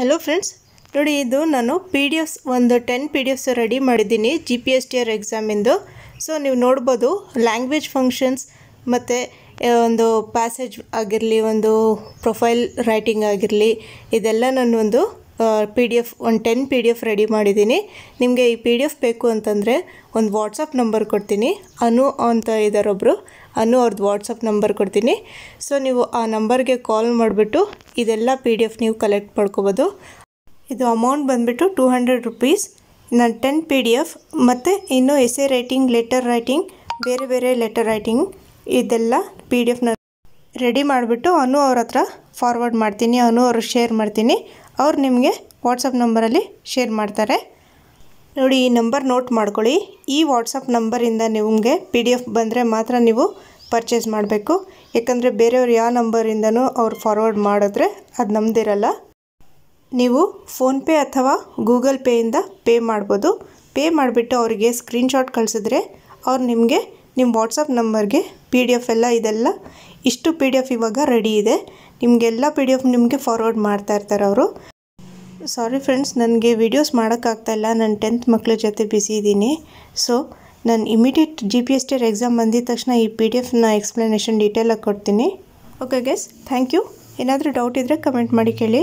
hello friends ನೋಡಿ ಇದು ನಾನು ಪಿ ಡಿ ಎಫ್ಸ್ ಒಂದು ten P D Fs ready ಮಾಡಿದ್ದೀನಿ G P S T R ಎಕ್ಸಾಮಿಂದು ಸೊ ನೀವು ನೋಡ್ಬೋದು ಲ್ಯಾಂಗ್ವೇಜ್ ಫಂಕ್ಷನ್ಸ್ ಮತ್ತು ಒಂದು ಪ್ಯಾಸೇಜ್ ಆಗಿರಲಿ ಒಂದು ಪ್ರೊಫೈಲ್ ರೈಟಿಂಗ್ ಆಗಿರಲಿ ಇದೆಲ್ಲ ನಾನು ಒಂದು ಪಿ ಡಿ ಎಫ್ ಒಂದು ten P D F ready ಮಾಡಿದ್ದೀನಿ ನಿಮಗೆ ಈ ಪಿ ಡಿ ಎಫ್ ಬೇಕು ಅಂತಂದರೆ ಒಂದು ವಾಟ್ಸಪ್ ನಂಬರ್ ಕೊಡ್ತೀನಿ ಅನು ಅಂತ ಇದ್ದಾರೊಬ್ಬರು ಅನು ಅವ್ರದ್ದು ವಾಟ್ಸಪ್ ನಂಬರ್ ಕೊಡ್ತೀನಿ ಸೊ ನೀವು ಆ ನಂಬರ್ಗೆ ಕಾಲ್ ಮಾಡಿಬಿಟ್ಟು ಇದೆಲ್ಲ ಪಿ ಡಿ ಎಫ್ ನೀವು ಕಲೆಕ್ಟ್ ಮಾಡ್ಕೋಬೋದು ಇದು ಅಮೌಂಟ್ ಬಂದುಬಿಟ್ಟು ಟೂ ಹಂಡ್ರೆಡ್ ರುಪೀಸ್ ನಾನು ಟೆನ್ ಪಿ ಡಿ ಎಫ್ ಮತ್ತು ಇನ್ನೂ ಎಸೆ ರೈಟಿಂಗ್ ಲೆಟರ್ ರೈಟಿಂಗ್ ಬೇರೆ ಬೇರೆ ಲೆಟರ್ ರೈಟಿಂಗ್ ಇದೆಲ್ಲ ಪಿ ಡಿ ಎಫ್ನ ರೆಡಿ ಮಾಡಿಬಿಟ್ಟು ಅನು ಅವ್ರ ಹತ್ರ ಫಾರ್ವರ್ಡ್ ಮಾಡ್ತೀನಿ ಅವನು ಅವರು ಶೇರ್ ಮಾಡ್ತೀನಿ ಅವ್ರು ನಿಮಗೆ ವಾಟ್ಸಪ್ ನಂಬರಲ್ಲಿ ಶೇರ್ ಮಾಡ್ತಾರೆ ನೋಡಿ ಈ ನಂಬರ್ ನೋಟ್ ಮಾಡ್ಕೊಳ್ಳಿ ಈ ವಾಟ್ಸಪ್ ನಂಬರಿಂದ ನಿಮಗೆ ಪಿ ಡಿ ಎಫ್ ಬಂದರೆ ಮಾತ್ರ ನೀವು ಪರ್ಚೇಸ್ ಮಾಡಬೇಕು ಯಾಕಂದರೆ ಬೇರೆಯವ್ರು ಯಾವ ನಂಬರಿಂದನೂ ಅವ್ರು ಫಾರ್ವರ್ಡ್ ಮಾಡಿದ್ರೆ ಅದು ನಮ್ಮದಿರಲ್ಲ ನೀವು ಫೋನ್ಪೇ ಅಥವಾ ಗೂಗಲ್ ಪೇಯಿಂದ ಪೇ ಮಾಡ್ಬೋದು ಪೇ ಮಾಡಿಬಿಟ್ಟು ಅವರಿಗೆ ಸ್ಕ್ರೀನ್ಶಾಟ್ ಕಳಿಸಿದ್ರೆ ಅವ್ರು ನಿಮಗೆ ನಿಮ್ಮ ವಾಟ್ಸಪ್ ನಂಬರ್ಗೆ ಪಿ ಡಿ ಎಫ್ ಎಲ್ಲ ಇದೆಲ್ಲ ಇಷ್ಟು ಪಿ ಡಿ ಎಫ್ ಇವಾಗ ರೆಡಿ ಇದೆ ನಿಮಗೆಲ್ಲ ಪಿ ಡಿ ಎಫ್ ನಿಮಗೆ ಫಾರ್ವರ್ಡ್ ಮಾಡ್ತಾ ಇರ್ತಾರೆ ಅವರು ಸಾರಿ ಫ್ರೆಂಡ್ಸ್ ನನಗೆ ವೀಡಿಯೋಸ್ ಮಾಡೋಕ್ಕಾಗ್ತಾಯಿಲ್ಲ ನಾನು ಟೆಂತ್ ಮಕ್ಕಳ ಜೊತೆ ಬಿಸಿ ಇದ್ದೀನಿ ಸೊ ನಾನು immediate G P S T exam ಬಂದಿದ ತಕ್ಷಣ ಈ ಪಿ ಡಿ ಎಫ್ನ ಎಕ್ಸ್ಪ್ಲನೇಷನ್ ಡೀಟೇಲಾಗಿ ಕೊಡ್ತೀನಿ ಓಕೆ ಗೆಸ್ ಥ್ಯಾಂಕ್ ಯು ಏನಾದರೂ ಡೌಟ್ ಇದ್ದರೆ ಕಮೆಂಟ್ ಮಾಡಿ ಕೇಳಿ